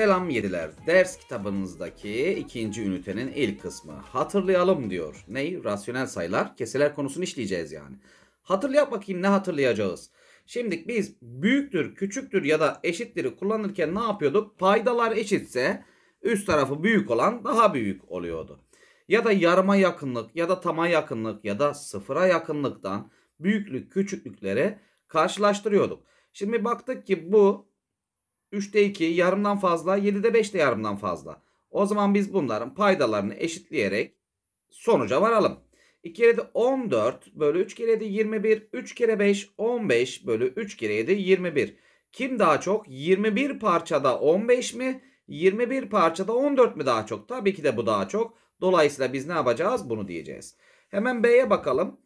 Selam yediler. Ders kitabınızdaki ikinci ünitenin ilk kısmı. Hatırlayalım diyor. Ney? Rasyonel sayılar. Keseler konusunu işleyeceğiz yani. Hatırlayak bakayım ne hatırlayacağız. Şimdi biz büyüktür, küçüktür ya da eşittir'i kullanırken ne yapıyorduk? Paydalar eşitse üst tarafı büyük olan daha büyük oluyordu. Ya da yarıma yakınlık ya da tama yakınlık ya da sıfıra yakınlıktan büyüklük küçüklükleri karşılaştırıyorduk. Şimdi baktık ki bu 3'te 2 yarımdan fazla, 7'de 5 de yarımdan fazla. O zaman biz bunların paydalarını eşitleyerek sonuca varalım. 2 kere de 14 bölü 3 kere de 21. 3 kere 5 15 bölü 3 kere 7 21. Kim daha çok? 21 parçada 15 mi? 21 parçada 14 mi daha çok? Tabii ki de bu daha çok. Dolayısıyla biz ne yapacağız? Bunu diyeceğiz. Hemen B'ye bakalım.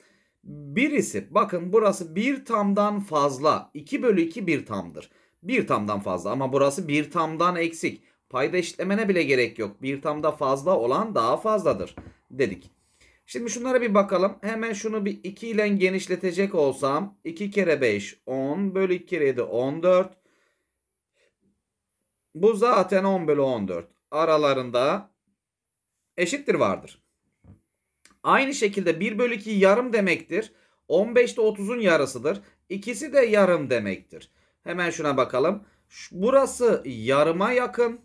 Birisi bakın burası bir tamdan fazla. 2 bölü 2 bir tamdır. Bir tamdan fazla ama burası bir tamdan eksik. Payda eşitlemene bile gerek yok. Bir tamda fazla olan daha fazladır dedik. Şimdi şunlara bir bakalım. Hemen şunu bir 2 ile genişletecek olsam 2 kere 5 10 bölü 2 kere 7 14. Bu zaten 10 bölü 14. Aralarında eşittir vardır. Aynı şekilde 1 bölü 2 yarım demektir. 15 de 30'un yarısıdır. İkisi de yarım demektir. Hemen şuna bakalım. Burası yarıma yakın.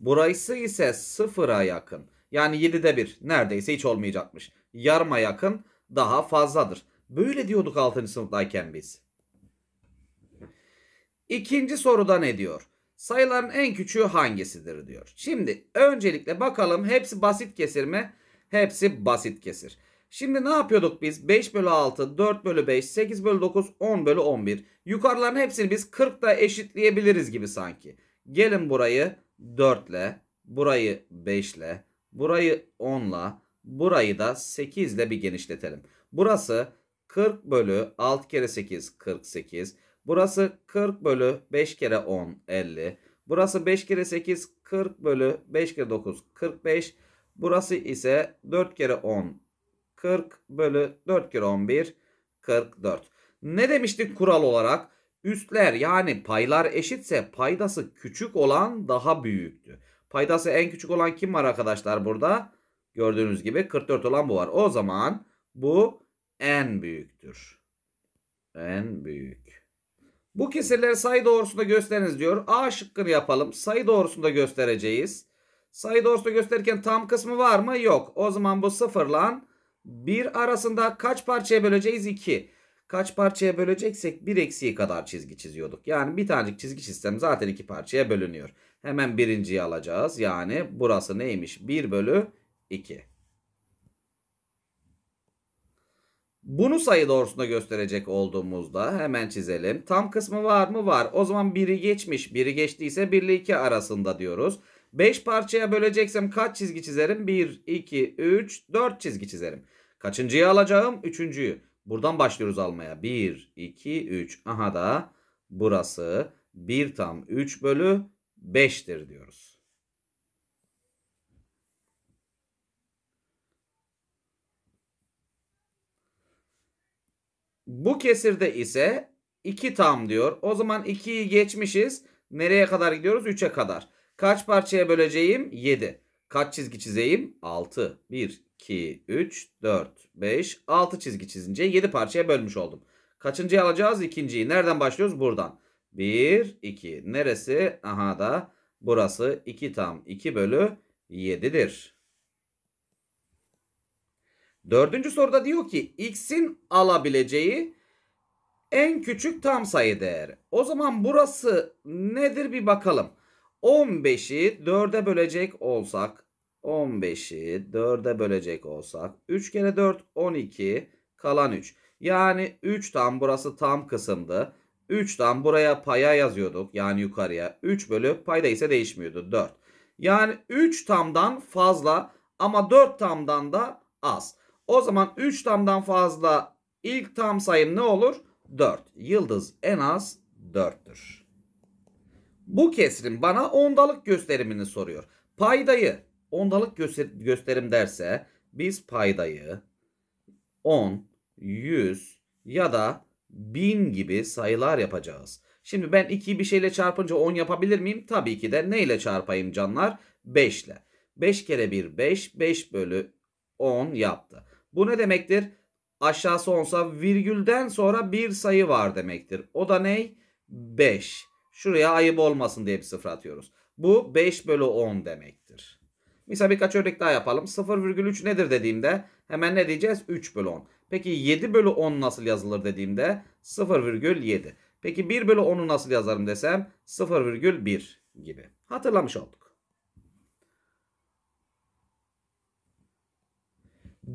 Burası ise sıfıra yakın. Yani 7'de 1 neredeyse hiç olmayacakmış. Yarıma yakın daha fazladır. Böyle diyorduk 6. sınıftayken biz. İkinci soruda ne diyor? Sayıların en küçüğü hangisidir diyor. Şimdi öncelikle bakalım hepsi basit kesir mi? Hepsi basit kesir. Şimdi ne yapıyorduk biz? 5 bölü 6, 4 bölü 5, 8 bölü 9, 10 bölü 11. Yukarıların hepsini biz 40 ile eşitleyebiliriz gibi sanki. Gelin burayı 4 ile, burayı 5 ile, burayı 10 ile, burayı da 8 ile bir genişletelim. Burası 40 bölü 6 kere 8 48. Burası 40 bölü 5 kere 10 50. Burası 5 kere 8 40 bölü 5 kere 9 45. Burası ise 4 kere 10 40 bölü 4 kere 11 44. Ne demiştik kural olarak? Üstler yani paylar eşitse paydası küçük olan daha büyüktü. Paydası en küçük olan kim var arkadaşlar burada? Gördüğünüz gibi 44 olan bu var. O zaman bu en büyüktür. En büyük. Bu kesirleri sayı doğrusunda gösteriniz diyor. A şıkkını yapalım. Sayı doğrusunda göstereceğiz. Sayı doğrusunda gösterirken tam kısmı var mı? Yok. O zaman bu sıfırlan 1 arasında kaç parçaya böleceğiz? 2. Kaç parçaya böleceksek 1 eksiği kadar çizgi çiziyorduk. Yani bir tanecik çizgi çizsem zaten 2 parçaya bölünüyor. Hemen birinciyi alacağız. Yani burası neymiş? 1 bölü 2. Bunu sayı doğrusunda gösterecek olduğumuzda hemen çizelim. Tam kısmı var mı? Var. O zaman 1'i geçmiş. 1'i geçtiyse 1 ile 2 arasında diyoruz. 5 parçaya böleceksem kaç çizgi çizerim? 1, 2, 3, 4 çizgi çizerim. Kaçıncıyı alacağım? Üçüncüyü. Buradan başlıyoruz almaya. 1, 2, 3. Aha da burası 1 tam 3 bölü 5'tir diyoruz. Bu kesirde ise 2 tam diyor. O zaman 2'yi geçmişiz. Nereye kadar gidiyoruz? 3'e kadar. Kaç parçaya böleceğim? 7. Kaç çizgi çizeyim? 6. 1, 2, 3, 4, 5, 6 çizgi çizince 7 parçaya bölmüş oldum. Kaçıncıyı alacağız? İkinciyi. Nereden başlıyoruz? Buradan. 1, 2. Neresi? Aha da burası 2 tam 2 bölü 7'dir. Dördüncü soruda diyor ki x'in alabileceği en küçük tam sayı değeri. O zaman burası nedir bir bakalım. 15'i 4'e bölecek olsak 15'i 4'e bölecek olsak 3 kere 4 12 kalan 3. Yani 3 tam burası tam kısımdı. 3 tam buraya paya yazıyorduk yani yukarıya. 3 bölü payda ise değişmiyordu 4. Yani 3 tamdan fazla ama 4 tamdan da az. O zaman 3 tamdan fazla ilk tam sayım ne olur? 4. Yıldız en az 4'tür. Bu kesrin bana ondalık gösterimini soruyor. Paydayı ondalık gösterim derse biz paydayı 10, 100 ya da 1000 gibi sayılar yapacağız. Şimdi ben 2'yi bir şeyle çarpınca 10 yapabilir miyim? Tabii ki de. Neyle çarpayım canlar? 5 ile. 5 kere 1 5. 5 bölü 10 yaptı. Bu ne demektir? Aşağısı 10'sa virgülden sonra bir sayı var demektir. O da ne? 5. Şuraya ayıp olmasın diye bir sıfır atıyoruz. Bu 5 bölü 10 demektir. Misal birkaç örnek daha yapalım. 0,3 nedir dediğimde hemen ne diyeceğiz? 3 bölü 10. Peki 7 bölü 10 nasıl yazılır dediğimde 0,7. Peki 1 bölü 10'u nasıl yazarım desem 0,1 gibi. Hatırlamış olduk.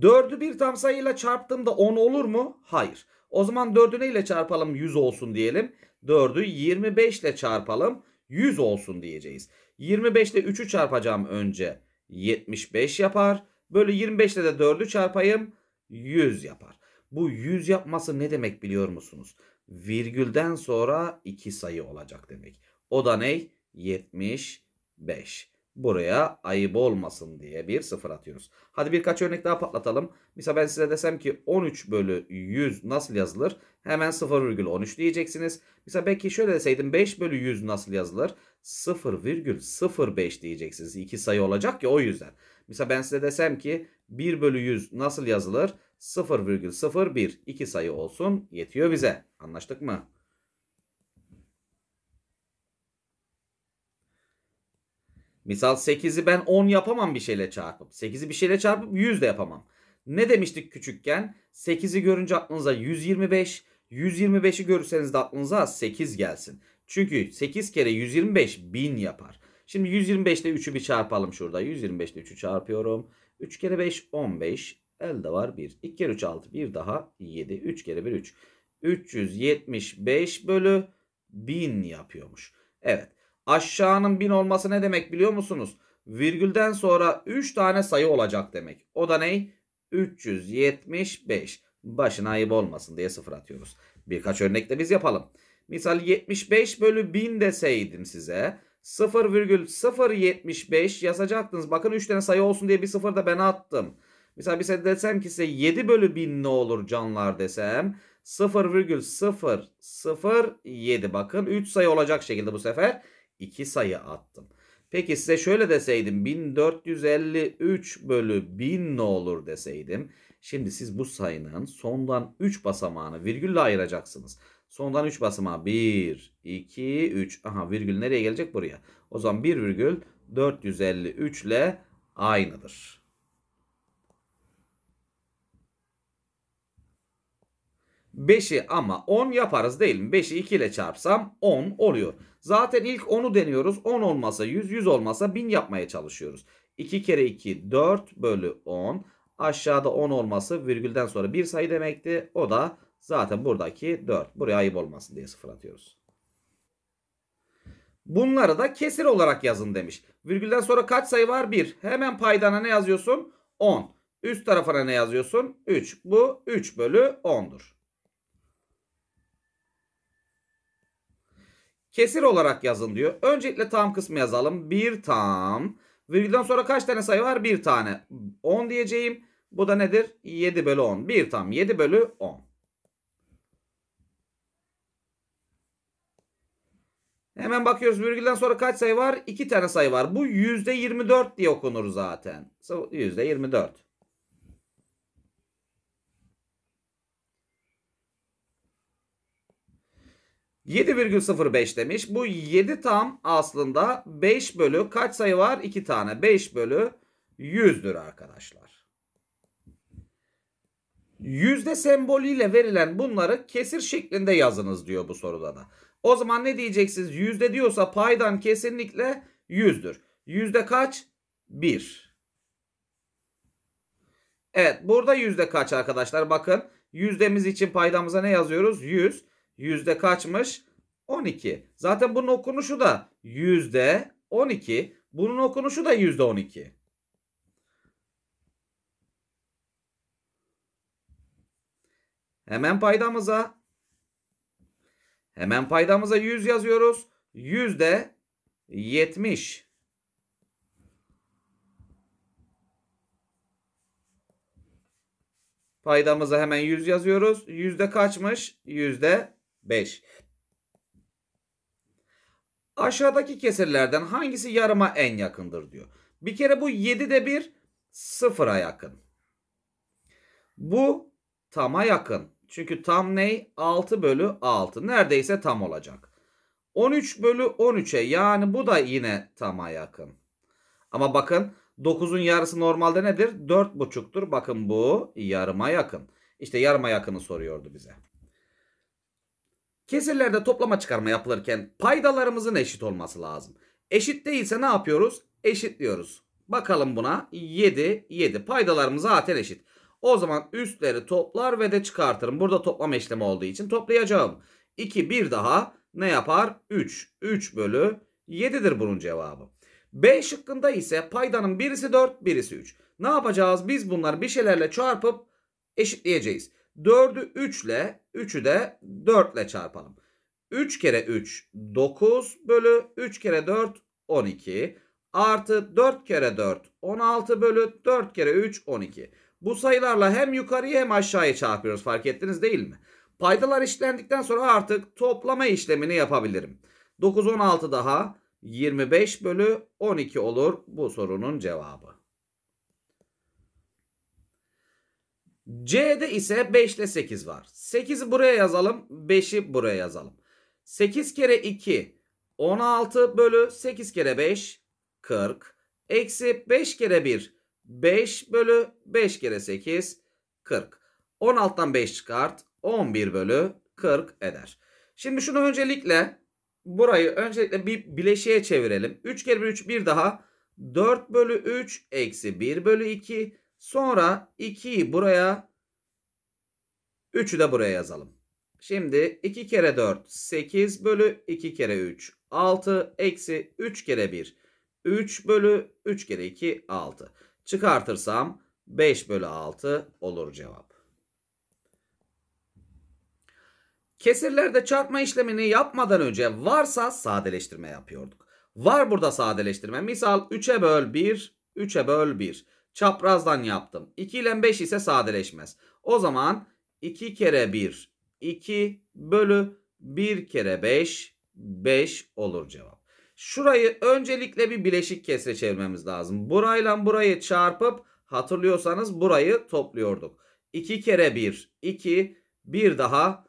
Dördü bir tam sayıyla çarptığımda 10 olur mu? Hayır. O zaman 4'ü neyle çarpalım 100 olsun diyelim. 4'ü 25 ile çarpalım 100 olsun diyeceğiz. 25 ile 3'ü çarpacağım önce 75 yapar. Böyle 25 ile de 4'ü çarpayım 100 yapar. Bu 100 yapması ne demek biliyor musunuz? Virgülden sonra 2 sayı olacak demek. O da ne? 75. Buraya ayıp olmasın diye bir sıfır atıyoruz. Hadi birkaç örnek daha patlatalım. Mesela ben size desem ki 13 bölü 100 nasıl yazılır? Hemen 0,13 diyeceksiniz. Mesela belki şöyle deseydim 5 bölü 100 nasıl yazılır? 0,05 diyeceksiniz. İki sayı olacak ya o yüzden. Mesela ben size desem ki 1 bölü 100 nasıl yazılır? 0,01 iki sayı olsun yetiyor bize. Anlaştık mı? Misal 8'i ben 10 yapamam bir şeyle çarpıp. 8'i bir şeyle çarpıp 100 de yapamam. Ne demiştik küçükken? 8'i görünce aklınıza 125, 125'i görürseniz de aklınıza 8 gelsin. Çünkü 8 kere 125 1000 yapar. Şimdi 125 ile 3'ü bir çarpalım şurada. 125 ile 3'ü çarpıyorum. 3 kere 5 15. Elde var 1. 2 kere 3 6. Bir daha 7. 3 kere 1 3. 375 bölü 1000 yapıyormuş. Evet. Aşağının 1000 olması ne demek biliyor musunuz? Virgülden sonra 3 tane sayı olacak demek. O da ney? 375. Başına ayıp olmasın diye sıfır atıyoruz. Birkaç örnekle biz yapalım. Misal 75 bölü 1000 deseydim size 0,075 yazacaktınız. Bakın 3 tane sayı olsun diye bir sıfır da ben attım. Mesela bize desem ki size 7 bölü 1000 ne olur canlar desem 0,007 bakın 3 sayı olacak şekilde bu sefer 2 sayı attım. Peki size şöyle deseydim 1453 bölü 1000 ne olur deseydim. Şimdi siz bu sayının sondan 3 basamağını virgülle ayıracaksınız. Sondan 3 basamağı 1, 2, 3. Aha virgül nereye gelecek? Buraya. O zaman 1 virgül 453 ile aynıdır. 5'i ama 10 yaparız değil mi? 5'i 2 ile çarpsam 10 oluyor. Zaten ilk 10'u deniyoruz. 10 olmasa 100, 100 olmasa 1000 yapmaya çalışıyoruz. 2 kere 2 4 bölü 10. Aşağıda 10 olması virgülden sonra bir sayı demekti. O da zaten buradaki 4. Buraya ayıp olmasın diye sıfır atıyoruz. Bunları da kesir olarak yazın demiş. Virgülden sonra kaç sayı var? 1. Hemen paydana ne yazıyorsun? 10. Üst tarafına ne yazıyorsun? 3. Bu 3 bölü 10'dur. Kesir olarak yazın diyor. Öncelikle tam kısmı yazalım. Bir tam. Virgülden sonra kaç tane sayı var? Bir tane. 10 diyeceğim. Bu da nedir? 7 bölü 10. Bir tam 7 bölü 10. Hemen bakıyoruz virgülden sonra kaç sayı var? 2 tane sayı var. Bu %24 diye okunur zaten. %24. 7,05 demiş. Bu 7 tam aslında 5 bölü kaç sayı var? 2 tane. 5 bölü 100'dür arkadaşlar. Yüzde sembolüyle verilen bunları kesir şeklinde yazınız diyor bu soruda da. O zaman ne diyeceksiniz? Yüzde diyorsa paydan kesinlikle 100'dür. Yüzde kaç? 1. Evet burada yüzde kaç arkadaşlar? Bakın yüzdemiz için paydamıza ne yazıyoruz? 100 yüzde kaçmış? 12. Zaten bunun okunuşu da yüzde 12. Bunun okunuşu da yüzde 12. Hemen paydamıza hemen paydamıza 100 yazıyoruz. Yüzde 70. Paydamıza hemen 100 yazıyoruz. Yüzde kaçmış? Yüzde 5. Aşağıdaki kesirlerden hangisi yarıma en yakındır diyor. Bir kere bu 7'de de 1 sıfıra yakın. Bu tama yakın. Çünkü tam ney? 6 bölü 6. Neredeyse tam olacak. 13 bölü 13'e yani bu da yine tama yakın. Ama bakın 9'un yarısı normalde nedir? 4,5'tur. Bakın bu yarıma yakın. İşte yarıma yakını soruyordu bize. Kesirlerde toplama çıkarma yapılırken paydalarımızın eşit olması lazım. Eşit değilse ne yapıyoruz? Eşitliyoruz. Bakalım buna 7, 7. Paydalarımız zaten eşit. O zaman üstleri toplar ve de çıkartırım. Burada toplam işlemi olduğu için toplayacağım. 2, 1 daha ne yapar? 3. 3 bölü 7'dir bunun cevabı. B şıkkında ise paydanın birisi 4, birisi 3. Ne yapacağız? Biz bunları bir şeylerle çarpıp eşitleyeceğiz. 4'ü 3 ile 3'ü de 4 ile çarpalım. 3 kere 3 9 bölü 3 kere 4 12 artı 4 kere 4 16 bölü 4 kere 3 12. Bu sayılarla hem yukarıya hem aşağıya çarpıyoruz fark ettiniz değil mi? Paydalar işlendikten sonra artık toplama işlemini yapabilirim. 9 16 daha 25 bölü 12 olur bu sorunun cevabı. C'de ise 5 ile 8 var. 8'i buraya yazalım. 5'i buraya yazalım. 8 kere 2 16 bölü 8 kere 5 40. Eksi 5 kere 1 5 bölü 5 kere 8 40. 16'dan 5 çıkart 11 bölü 40 eder. Şimdi şunu öncelikle burayı öncelikle bir bileşiğe çevirelim. 3 kere 1 3 bir daha 4 bölü 3 eksi 1 bölü 2 Sonra 2'yi buraya 3'ü de buraya yazalım. Şimdi 2 kere 4 8 bölü 2 kere 3 6 eksi 3 kere 1 3 bölü 3 kere 2 6. Çıkartırsam 5 bölü 6 olur cevap. Kesirlerde çarpma işlemini yapmadan önce varsa sadeleştirme yapıyorduk. Var burada sadeleştirme. Misal 3'e böl 1, 3'e böl 1 çaprazdan yaptım. 2 ile 5 ise sadeleşmez. O zaman 2 kere 1 2 bölü 1 kere 5 5 olur cevap. Şurayı öncelikle bir bileşik kesre çevirmemiz lazım. Burayla burayı çarpıp hatırlıyorsanız burayı topluyorduk. 2 kere 1 2 bir daha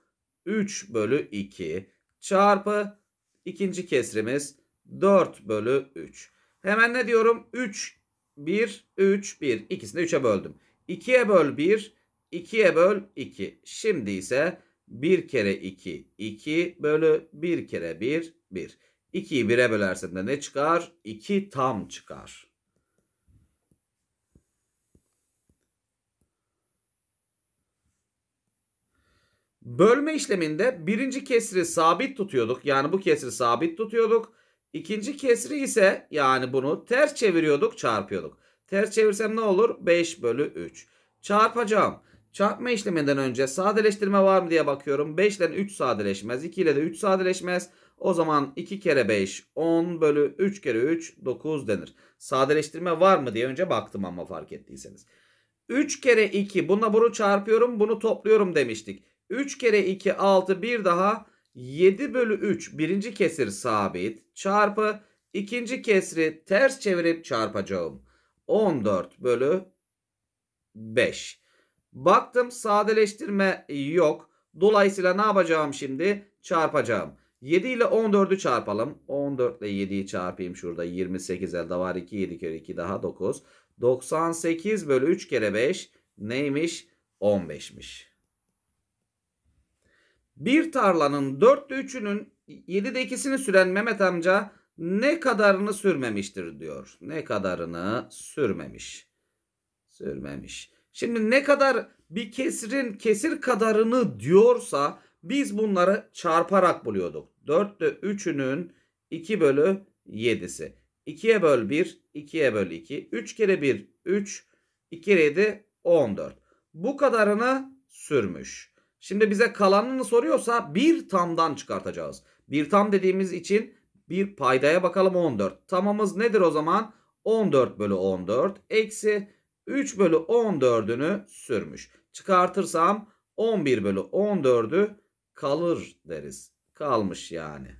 3 bölü 2 çarpı ikinci kesrimiz 4 bölü 3. Hemen ne diyorum? 3 1, 3, 1. İkisini 3'e böldüm. 2'ye böl 1, 2'ye böl 2. Şimdi ise 1 kere 2, 2 bölü 1 kere 1, 1. 2'yi 1'e bölersen de ne çıkar? 2 tam çıkar. Bölme işleminde birinci kesri sabit tutuyorduk. Yani bu kesri sabit tutuyorduk. İkinci kesri ise yani bunu ters çeviriyorduk çarpıyorduk. Ters çevirsem ne olur? 5 bölü 3. Çarpacağım. Çarpma işleminden önce sadeleştirme var mı diye bakıyorum. 5 ile 3 sadeleşmez. 2 ile de 3 sadeleşmez. O zaman 2 kere 5 10 bölü 3 kere 3 9 denir. Sadeleştirme var mı diye önce baktım ama fark ettiyseniz. 3 kere 2 bununla bunu çarpıyorum bunu topluyorum demiştik. 3 kere 2 6 bir daha 7 bölü 3 birinci kesir sabit çarpı ikinci kesri ters çevirip çarpacağım. 14 bölü 5. Baktım sadeleştirme yok. Dolayısıyla ne yapacağım şimdi? Çarpacağım. 7 ile 14'ü çarpalım. 14 ile 7'yi çarpayım şurada. 28 elde var. 2, 7 kere 2 daha 9. 98 bölü 3 kere 5 neymiş? 15'miş. Bir tarlanın 4'te 3'ünün 7'de ikisini süren Mehmet amca ne kadarını sürmemiştir diyor. Ne kadarını sürmemiş. Sürmemiş. Şimdi ne kadar bir kesrin kesir kadarını diyorsa biz bunları çarparak buluyorduk. 4'te 3'ünün 2 bölü 7'si. 2'ye böl 1, 2'ye böl 2. 3 kere 1, 3. 2 kere 7, 14. Bu kadarını sürmüş. Şimdi bize kalanını soruyorsa bir tamdan çıkartacağız. Bir tam dediğimiz için bir paydaya bakalım 14. Tamamız nedir o zaman? 14 bölü 14 eksi 3 bölü 14'ünü sürmüş. Çıkartırsam 11 bölü 14'ü kalır deriz. Kalmış yani.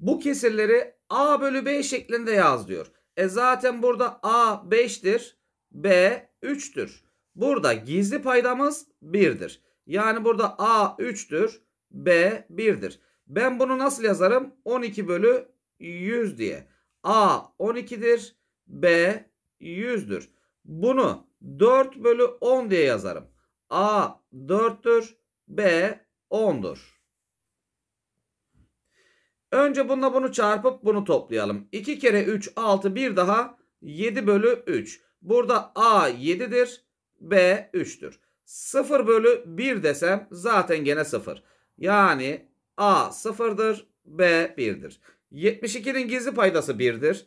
Bu kesirleri A bölü B şeklinde yaz diyor. E zaten burada A 5'tir. B 3'tür. Burada gizli paydamız 1'dir. Yani burada A 3'tür. B 1'dir. Ben bunu nasıl yazarım? 12 bölü 100 diye. A 12'dir. B 100'dür. Bunu 4 bölü 10 diye yazarım. A 4'tür. B 10'dur. Önce bununla bunu çarpıp bunu toplayalım. 2 kere 3 6 bir daha 7 bölü 3. Burada A 7'dir. B 3'tür. 0 bölü 1 desem zaten gene 0. Yani A sıfırdır, B birdir. 72'nin gizli paydası birdir.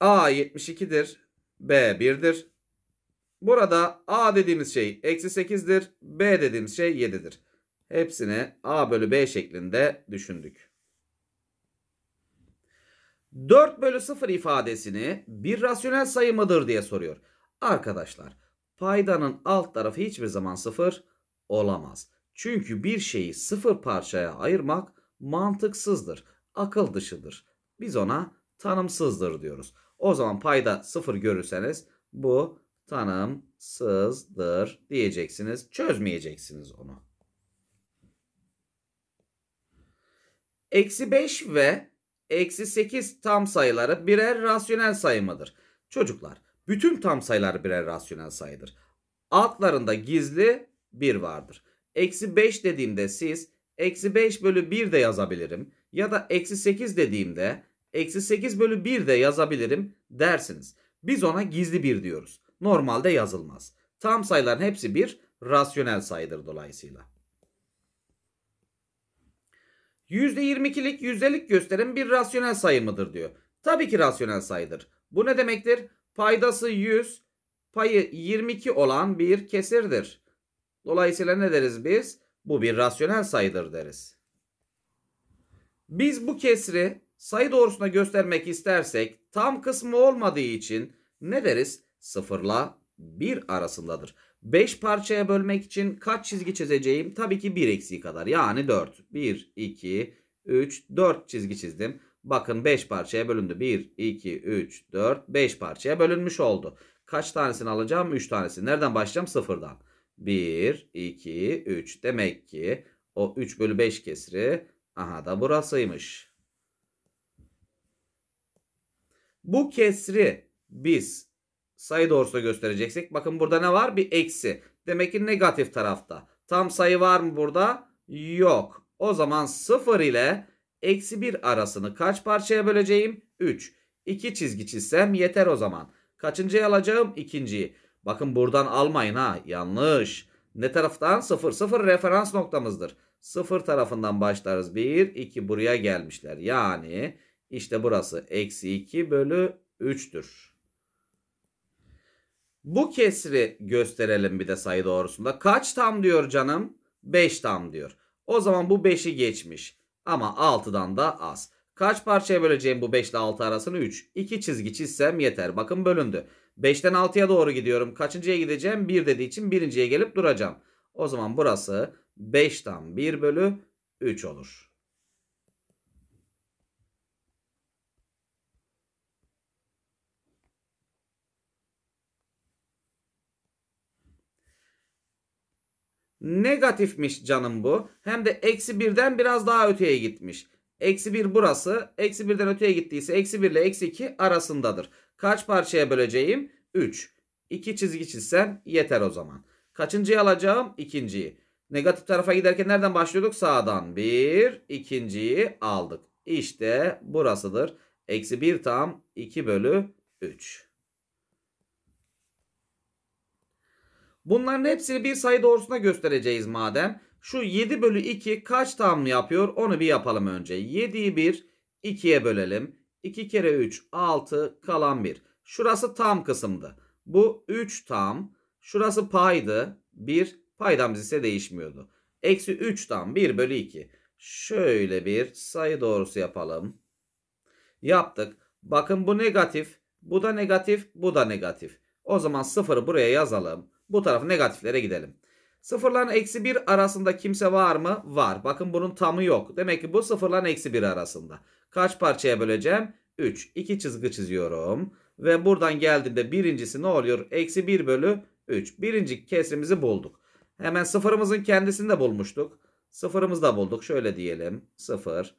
A 72'dir, B birdir. Burada A dediğimiz şey eksi 8'dir, B dediğimiz şey 7'dir. Hepsini A bölü B şeklinde düşündük. 4 bölü 0 ifadesini bir rasyonel sayı mıdır diye soruyor. Arkadaşlar paydanın alt tarafı hiçbir zaman 0 olamaz. Çünkü bir şeyi sıfır parçaya ayırmak mantıksızdır, akıl dışıdır. Biz ona tanımsızdır diyoruz. O zaman payda sıfır görürseniz bu tanımsızdır diyeceksiniz. Çözmeyeceksiniz onu. Eksi 5 ve eksi 8 tam sayıları birer rasyonel sayı mıdır? Çocuklar bütün tam sayılar birer rasyonel sayıdır. Altlarında gizli 1 vardır. Eksi 5 dediğimde siz eksi 5 bölü 1 de yazabilirim. Ya da eksi 8 dediğimde eksi 8 bölü 1 de yazabilirim dersiniz. Biz ona gizli 1 diyoruz. Normalde yazılmaz. Tam sayıların hepsi 1 rasyonel sayıdır dolayısıyla. %22'lik yüzdelik gösterim bir rasyonel sayı mıdır diyor. Tabii ki rasyonel sayıdır. Bu ne demektir? Paydası 100, payı 22 olan bir kesirdir. Dolayısıyla ne deriz biz? Bu bir rasyonel sayıdır deriz. Biz bu kesri sayı doğrusuna göstermek istersek tam kısmı olmadığı için ne deriz? Sıfırla 1 arasındadır. 5 parçaya bölmek için kaç çizgi çizeceğim? Tabii ki 1 eksiği kadar. Yani 4. 1, 2, 3, 4 çizgi çizdim. Bakın 5 parçaya bölündü. 1, 2, 3, 4, 5 parçaya bölünmüş oldu. Kaç tanesini alacağım? 3 tanesini. Nereden başlayacağım? Sıfırdan. 1, 2, 3. Demek ki o 3 bölü 5 kesri aha da burasıymış. Bu kesri biz sayı doğrusu göstereceksek bakın burada ne var? Bir eksi. Demek ki negatif tarafta. Tam sayı var mı burada? Yok. O zaman 0 ile eksi 1 arasını kaç parçaya böleceğim? 3. 2 çizgi çizsem yeter o zaman. Kaçıncıyı alacağım? İkinciyi. Bakın buradan almayın ha. Yanlış. Ne taraftan? 0. 0 referans noktamızdır. 0 tarafından başlarız. 1, 2 buraya gelmişler. Yani işte burası. Eksi 2 bölü 3'tür. Bu kesri gösterelim bir de sayı doğrusunda. Kaç tam diyor canım? 5 tam diyor. O zaman bu 5'i geçmiş. Ama 6'dan da az. Kaç parçaya böleceğim bu 5 ile 6 arasını? 3. 2 çizgi çizsem yeter. Bakın bölündü. 5'ten 6'ya doğru gidiyorum. Kaçıncıya gideceğim? 1 dediği için birinciye gelip duracağım. O zaman burası 5'ten 1 bölü 3 olur. Negatifmiş canım bu. Hem de eksi 1'den biraz daha öteye gitmiş. Eksi 1 burası. Eksi 1'den öteye gittiyse eksi 1 ile eksi 2 arasındadır. Kaç parçaya böleceğim? 3. 2 çizgi çizsem yeter o zaman. Kaçıncıyı alacağım? İkinciyi. Negatif tarafa giderken nereden başlıyorduk? Sağdan. 1. ikinciyi aldık. İşte burasıdır. Eksi 1 tam 2 bölü 3. Bunların hepsini bir sayı doğrusuna göstereceğiz madem. Şu 7 bölü 2 kaç tam yapıyor onu bir yapalım önce. 7'yi 1 2'ye bölelim. 2 kere 3 6 kalan 1. Şurası tam kısımdı. Bu 3 tam. Şurası paydı. 1 paydamız ise değişmiyordu. Eksi 3 tam 1 bölü 2. Şöyle bir sayı doğrusu yapalım. Yaptık. Bakın bu negatif. Bu da negatif. Bu da negatif. O zaman sıfırı buraya yazalım. Bu tarafı negatiflere gidelim. Sıfırların eksi 1 arasında kimse var mı? Var. Bakın bunun tamı yok. Demek ki bu sıfırların eksi 1 arasında. Kaç parçaya böleceğim? 3. 2 çizgi çiziyorum. Ve buradan geldiğinde birincisi ne oluyor? Eksi 1 bölü 3. Birinci kesrimizi bulduk. Hemen sıfırımızın kendisini de bulmuştuk. Sıfırımızı da bulduk. Şöyle diyelim. 0.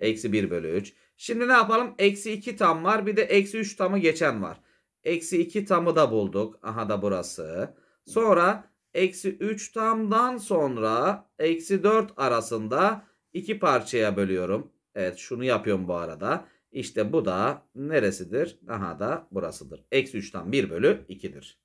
Eksi 1 bölü 3. Şimdi ne yapalım? Eksi 2 tam var. Bir de eksi 3 tamı geçen var. Eksi 2 tamı da bulduk. Aha da burası. Sonra eksi 3 tamdan sonra eksi 4 arasında iki parçaya bölüyorum. Evet şunu yapıyorum bu arada. İşte bu da neresidir? Aha da burasıdır. Eksi 3'ten 1 bölü 2'dir.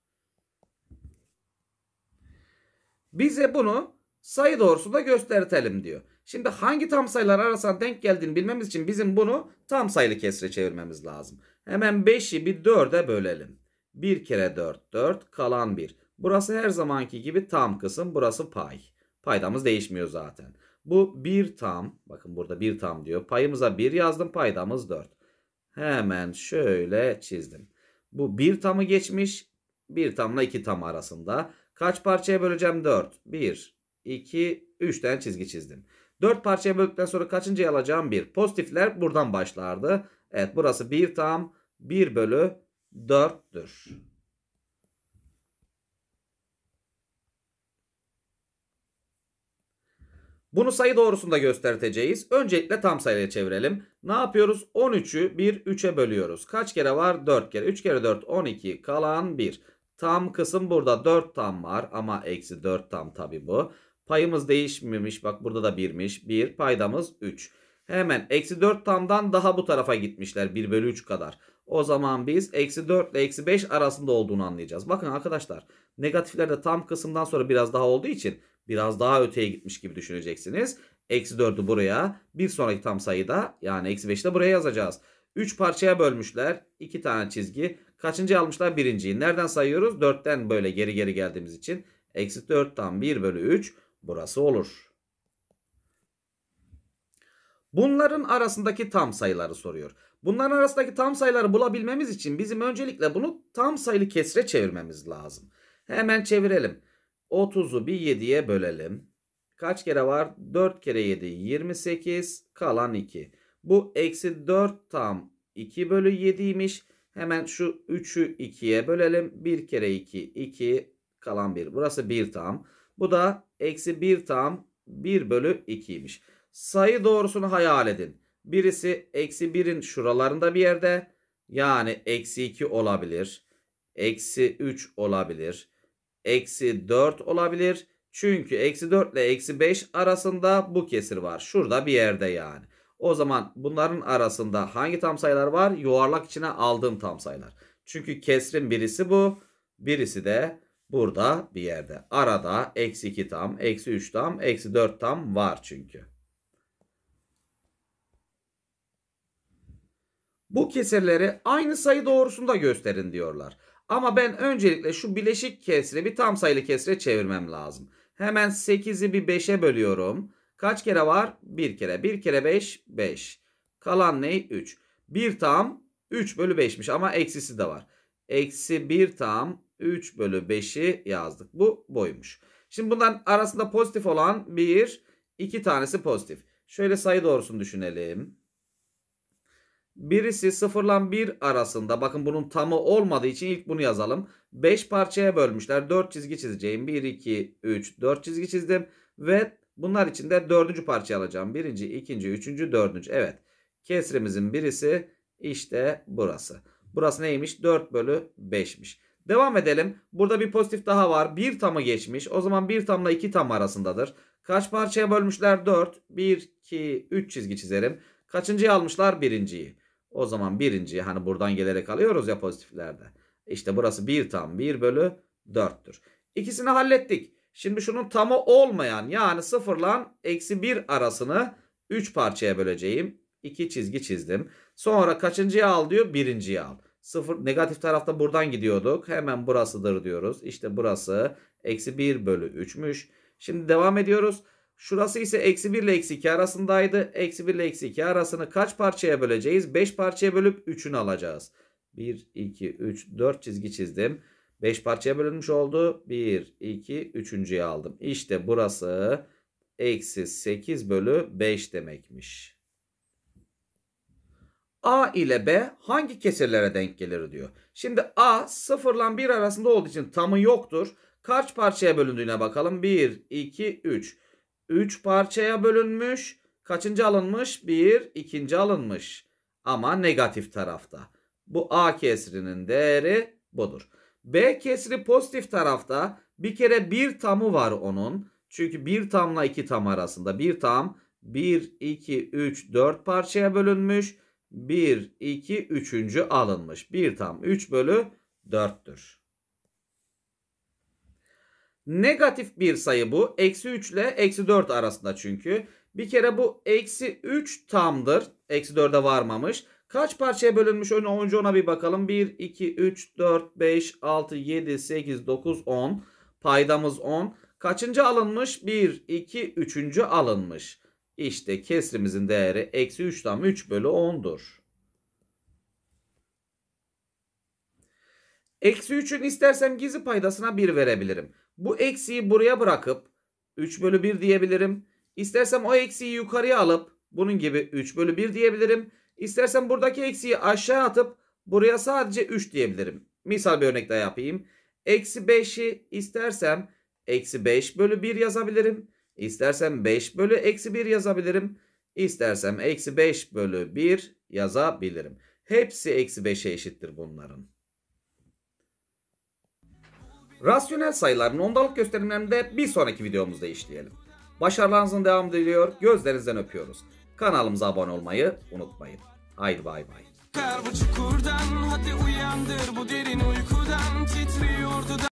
Bize bunu sayı doğrusu da göstertelim diyor. Şimdi hangi tam sayılar arasında denk geldiğini bilmemiz için bizim bunu tam sayılı kesre çevirmemiz lazım. Hemen 5'i bir 4'e bölelim. 1 kere 4 4 kalan 1. Burası her zamanki gibi tam kısım burası pay. Paydamız değişmiyor zaten. Bu 1 tam. Bakın burada 1 tam diyor. Payımıza 1 yazdım. Paydamız 4. Hemen şöyle çizdim. Bu 1 tamı geçmiş. 1 tamla 2 tam arasında. Kaç parçaya böleceğim? 4. 1, 2, 3 tane çizgi çizdim. 4 parçaya böldükten sonra kaçıncıyı alacağım? 1. Pozitifler buradan başlardı. Evet burası 1 tam 1 bölü 4'tür. Bunu sayı doğrusunda gösterteceğiz. Öncelikle tam sayıya çevirelim. Ne yapıyoruz? 13'ü 1 3'e bölüyoruz. Kaç kere var? 4 kere. 3 kere 4 12 kalan 1. Tam kısım burada 4 tam var ama eksi 4 tam tabi bu. Payımız değişmemiş. Bak burada da 1'miş. 1 paydamız 3. Hemen eksi 4 tamdan daha bu tarafa gitmişler 1 bölü 3 kadar. O zaman biz eksi 4 ile eksi 5 arasında olduğunu anlayacağız. Bakın arkadaşlar negatiflerde tam kısımdan sonra biraz daha olduğu için biraz daha öteye gitmiş gibi düşüneceksiniz. Eksi 4'ü buraya bir sonraki tam sayıda yani eksi 5'i de buraya yazacağız. 3 parçaya bölmüşler. 2 tane çizgi. Kaçıncı almışlar? Birinciyi. Nereden sayıyoruz? 4'ten böyle geri geri geldiğimiz için. Eksi 4 tam 1 bölü 3 burası olur. Bunların arasındaki tam sayıları soruyor. Bunların arasındaki tam sayıları bulabilmemiz için bizim öncelikle bunu tam sayılı kesre çevirmemiz lazım. Hemen çevirelim. 30'u bir 7'ye bölelim. Kaç kere var? 4 kere 7 28 kalan 2. Bu eksi 4 tam 2 bölü 7'ymiş. Hemen şu 3'ü 2'ye bölelim. 1 kere 2 2 kalan 1. Burası 1 tam. Bu da eksi 1 tam 1 bölü 2'ymiş. Sayı doğrusunu hayal edin. Birisi eksi 1'in şuralarında bir yerde. Yani eksi 2 olabilir. Eksi 3 olabilir eksi 4 olabilir. Çünkü eksi 4 ile eksi 5 arasında bu kesir var. Şurada bir yerde yani. O zaman bunların arasında hangi tam sayılar var? Yuvarlak içine aldığım tam sayılar. Çünkü kesrin birisi bu. Birisi de burada bir yerde. Arada eksi 2 tam, eksi 3 tam, eksi 4 tam var çünkü. Bu kesirleri aynı sayı doğrusunda gösterin diyorlar. Ama ben öncelikle şu bileşik kesri bir tam sayılı kesre çevirmem lazım. Hemen 8'i bir 5'e bölüyorum. Kaç kere var? 1 kere. 1 kere 5, 5. Kalan ne? 3. 1 tam 3 bölü 5'miş ama eksisi de var. Eksi 1 tam 3 bölü 5'i yazdık. Bu boymuş. Şimdi bundan arasında pozitif olan 1, 2 tanesi pozitif. Şöyle sayı doğrusunu düşünelim. Birisi 0 ile 1 arasında bakın bunun tamı olmadığı için ilk bunu yazalım. 5 parçaya bölmüşler. 4 çizgi çizeceğim. 1, 2, 3, 4 çizgi çizdim. Ve bunlar için de 4. parça alacağım. 1. 2. 3. 4. Evet. Kesrimizin birisi işte burası. Burası neymiş? 4 bölü 5'miş. Devam edelim. Burada bir pozitif daha var. Bir tamı geçmiş. O zaman bir tamla iki tam arasındadır. Kaç parçaya bölmüşler? 4. 1, 2, 3 çizgi çizerim. Kaçıncıyı almışlar? Birinciyi. O zaman birinciyi hani buradan gelerek alıyoruz ya pozitiflerde. İşte burası 1 tam 1 bölü 4'tür. İkisini hallettik. Şimdi şunun tamı olmayan yani sıfırlan eksi 1 arasını 3 parçaya böleceğim. 2 çizgi çizdim. Sonra kaçıncıyı al diyor? Birinciyi al. Sıfır, negatif tarafta buradan gidiyorduk. Hemen burasıdır diyoruz. İşte burası eksi 1 bölü 3'müş. Şimdi devam ediyoruz. Şurası ise eksi 1 ile eksi 2 arasındaydı. Eksi 1 ile eksi 2 arasını kaç parçaya böleceğiz? 5 parçaya bölüp 3'ünü alacağız. 1, 2, 3, 4 çizgi çizdim. 5 parçaya bölünmüş oldu. 1, 2, 3.yi aldım. İşte burası eksi 8 bölü 5 demekmiş. A ile B hangi kesirlere denk gelir diyor. Şimdi A 0 ile 1 arasında olduğu için tamı yoktur. Kaç parçaya bölündüğüne bakalım. 1, 2, 3. 3 parçaya bölünmüş. Kaçıncı alınmış? 1, ikinci alınmış. Ama negatif tarafta. Bu A kesrinin değeri budur. B kesri pozitif tarafta bir kere bir tamı var onun. Çünkü bir tamla iki tam arasında. Bir tam 1, 2, 3, 4 parçaya bölünmüş. 1, 2, 3. alınmış. Bir tam 3 bölü 4'tür. Negatif bir sayı bu. Eksi 3 ile eksi 4 arasında çünkü. Bir kere bu eksi 3 tamdır. Eksi 4'e varmamış. Kaç parçaya bölünmüş önce önce ona bir bakalım. 1, 2, 3, 4, 5, 6, 7, 8, 9, 10. Paydamız 10. Kaçıncı alınmış? 1, 2, 3. alınmış. İşte kesrimizin değeri eksi 3 tam 3 bölü 10'dur. Eksi 3'ün istersem gizli paydasına 1 verebilirim. Bu eksiyi buraya bırakıp 3 bölü 1 diyebilirim. İstersem o eksiyi yukarıya alıp bunun gibi 3 bölü 1 diyebilirim. İstersem buradaki eksiği aşağı atıp buraya sadece 3 diyebilirim. Misal bir örnek daha yapayım. Eksi 5'i istersem eksi 5 bölü 1 yazabilirim. İstersem 5 bölü eksi 1 yazabilirim. İstersem eksi 5 bölü 1 yazabilirim. Hepsi eksi 5'e eşittir bunların. Rasyonel sayıların ondalık gösterimlerinde bir sonraki videomuzda işleyelim. Başarılarınızın devamı diliyor, gözlerinizden öpüyoruz. Kanalımıza abone olmayı unutmayın. Haydi bay bay. Bu çukurdan hadi uyandır bu derin uykudan titriyordu da